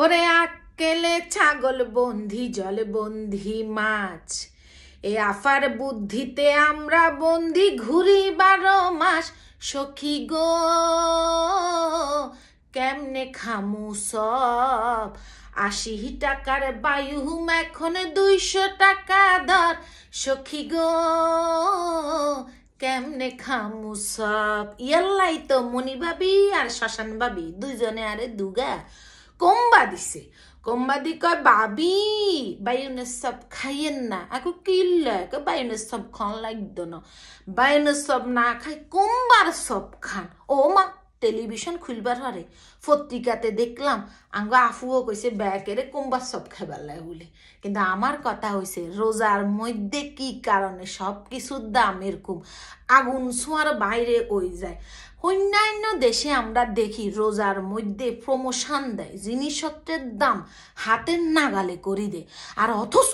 ওরে আকেলে ছাগল বন্ধি জল বন্ধি মাছ এ আফার বুদ্ধিতে আমরা বন্ধি ঘুরি বারো মাস সখী গো কেমনে খামু সব আশি টাকার বায়ুহুম এখন দুইশো টাকা দর সখী গো কেমনে খামু সব ইয়াল্লাই তো মণি ভাবি আর শ্মশান ভাবি দুইজনে আরে দুগা কম্বা দিছে কম্বা দি কয় বাবি বায়ুনে সব খাইয়েন না আকু কিল কয় বায়ুনের সব খান লাগত না বায়ুনে সব না খাই কম্বার সব খান ও মা টেলিভিশন খুলবার হরে পত্রিকাতে দেখলাম আঙ্গ আফুও কইছে ব্যাকেরে কোমবার সব খাইবার লাগে বলে কিন্তু আমার কথা হয়েছে রোজার মধ্যে কি কারণে সব কিছুর দাম এরকম আগুন ছোঁয়ার বাইরে ওই যায় অন্যান্য দেশে আমরা দেখি রোজার মধ্যে প্রমোশন দেয় জিনিসপত্রের দাম হাতের নাগালে করি দে আর অথচ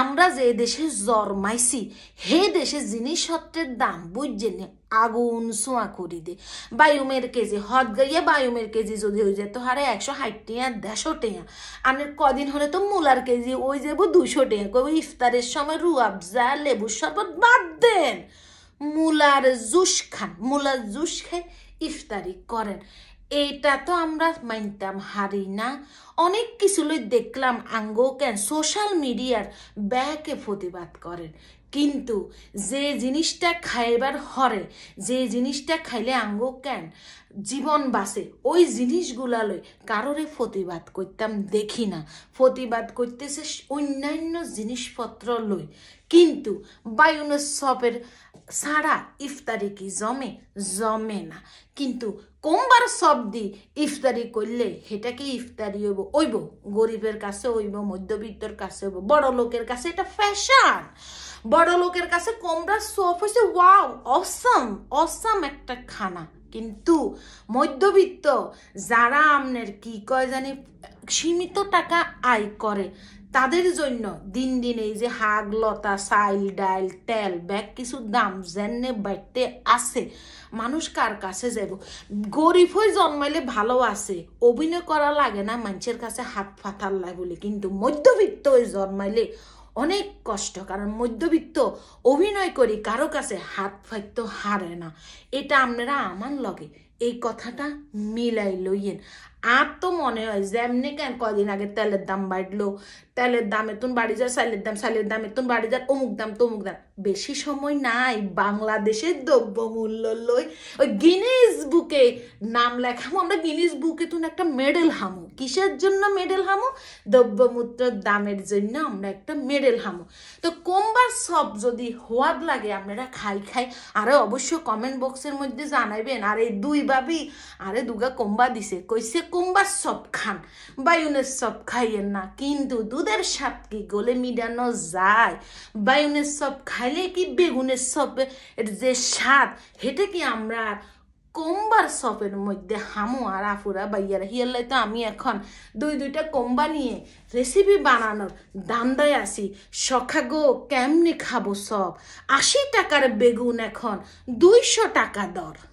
আমরা যে দেশে জন্মাইছি হে দেশে জিনিসপত্রের দাম নে আগুন সোঁয়া করি দে বায়ুমের কেজি হদ গাইয়ে বায়ুমের কেজি যদি হয়ে যেত হারে একশো ষাট টিয়া দেড়শো টিয়া আমি কদিন হলে তো মুলার কেজি ওই যাবো দুশো টিয়া কবি ইফতারের সময় রুয়াবজা লেবুর শরবত বাদ দেন মুলার জুস খান মুলার জুস খেয়ে ইফতারি করেন এটা তো আমরা মানতাম হারি না অনেক কিছু দেখলাম কেন সোশ্যাল মিডিয়ার ব্যাকে প্রতিবাদ করেন কিন্তু যে জিনিসটা খাইবার হরে যে জিনিসটা খাইলে আঙ্গ কেন জীবন বাসে ওই জিনিসগুলা লই কারোরে প্রতিবাদ করতাম দেখি না প্রতিবাদ করতেছে অন্যান্য জিনিসপত্র লই কিন্তু বায়ুনের সবের সারা ইফতারি কি জমে জমে না কিন্তু কোমবার দি ইফতারি করলে সেটা কি ইফতারি হইব ওইব গরিবের কাছে হইব মধ্যবিত্তর কাছে হইব বড় লোকের কাছে এটা ফ্যাশন বড় লোকের কাছে কমরা সফ হয়েছে ওয়াও অসম অসম একটা খানা কিন্তু মধ্যবিত্ত যারা আমনের কি কয় জানি সীমিত টাকা আয় করে তাদের জন্য দিন দিন এই যে হাগ লতা সাইল ডাইল তেল ব্যাগ কিছু দাম জেনে বাড়তে আছে মানুষ কার কাছে যাব গরিব হয়ে জন্মাইলে ভালো আছে অভিনয় করা লাগে না মানুষের কাছে হাত ফাতার লাগে বলে কিন্তু মধ্যবিত্ত হয়ে জন্মাইলে অনেক কষ্ট কারণ মধ্যবিত্ত অভিনয় করি কারো কাছে হাত ফাইতো হারে না এটা আপনারা আমার লগে এই কথাটা মিলাই লইয়েন আর তো মনে হয় যে এমনি কেন কদিন আগে তেলের দাম বাড়লো তেলের দাম এতুন বাড়ি যায় সাইলের দাম সাইলের দাম এতুন বাড়ি যায় অমুক দাম তমুক দাম বেশি সময় নাই বাংলাদেশের দ্রব্যমূল্য লই ওই গিনিস বুকে নাম লেখামো আমরা গিনিস বুকে তুন একটা মেডেল হামো কিসের জন্য মেডেল হামো দ্রব্যমূত্রর দামের জন্য আমরা একটা মেডেল হামো তো কোমবার সব যদি হওয়ার লাগে আপনারা খাই খাই আরে অবশ্য কমেন্ট বক্সের মধ্যে জানাইবেন আর এই দুই ভাবি আরে দুগা কম্বা দিছে কইসে কম্বা সব খান বায়ুনের সব খাইয়েন না কিন্তু দুধের সাপ কি গলে মিডানো যায় বায়ুনের সব খাইলে কি বেগুনের সব এর যে স্বাদ হেঁটে কি আমরা কোম্বার সপের মধ্যে হামু আর আফুরা বাইয়ার হিয়ালাই তো আমি এখন দুই দুইটা কোম্বা নিয়ে রেসিপি বানানোর দান্দায় আসি সখা গো কেমনি খাবো সব আশি টাকার বেগুন এখন দুইশো টাকা দর